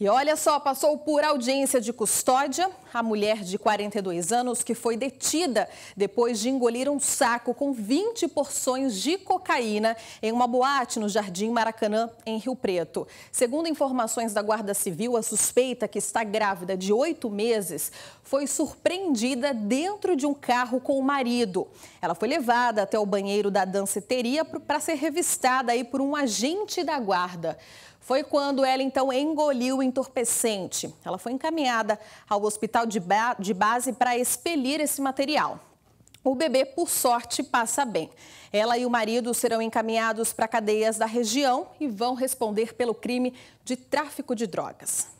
E olha só, passou por audiência de custódia a mulher de 42 anos que foi detida depois de engolir um saco com 20 porções de cocaína em uma boate no Jardim Maracanã, em Rio Preto. Segundo informações da Guarda Civil, a suspeita, que está grávida de oito meses, foi surpreendida dentro de um carro com o marido. Ela foi levada até o banheiro da danceteria para ser revistada aí por um agente da guarda. Foi quando ela então engoliu o entorpecente. Ela foi encaminhada ao hospital de, ba de base para expelir esse material. O bebê, por sorte, passa bem. Ela e o marido serão encaminhados para cadeias da região e vão responder pelo crime de tráfico de drogas.